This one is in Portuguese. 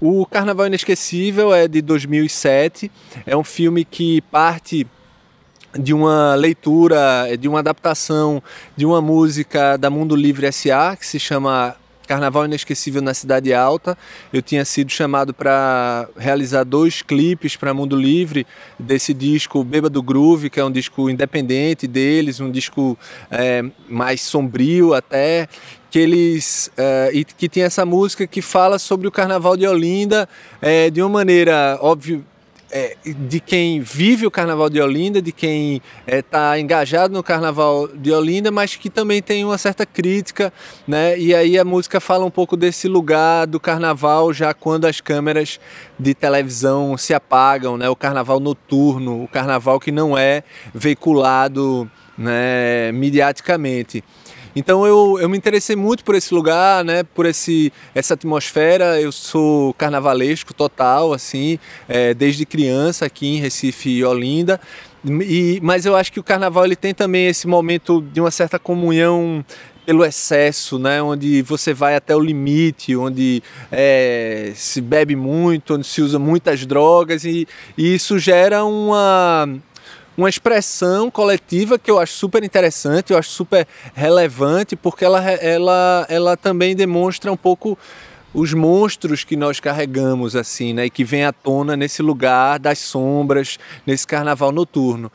O Carnaval Inesquecível é de 2007, é um filme que parte de uma leitura, de uma adaptação de uma música da Mundo Livre SA, que se chama Carnaval Inesquecível na Cidade Alta. Eu tinha sido chamado para realizar dois clipes para Mundo Livre desse disco Bêbado Groove, que é um disco independente deles, um disco é, mais sombrio até, que eles é, e que tem essa música que fala sobre o Carnaval de Olinda é, de uma maneira óbvio é, de quem vive o Carnaval de Olinda, de quem está é, tá engajado no Carnaval de Olinda, mas que também tem uma certa crítica, né? E aí a música fala um pouco desse lugar do Carnaval já quando as câmeras de televisão se apagam, né? O Carnaval noturno, o Carnaval que não é veiculado né, Mediaticamente. Então eu, eu me interessei muito por esse lugar, né, por esse, essa atmosfera. Eu sou carnavalesco total, assim, é, desde criança aqui em Recife e Olinda. E, mas eu acho que o carnaval ele tem também esse momento de uma certa comunhão pelo excesso, né? onde você vai até o limite, onde é, se bebe muito, onde se usa muitas drogas, e, e isso gera uma, uma expressão coletiva que eu acho super interessante, eu acho super relevante, porque ela, ela, ela também demonstra um pouco os monstros que nós carregamos assim, né, e que vem à tona nesse lugar das sombras, nesse carnaval noturno.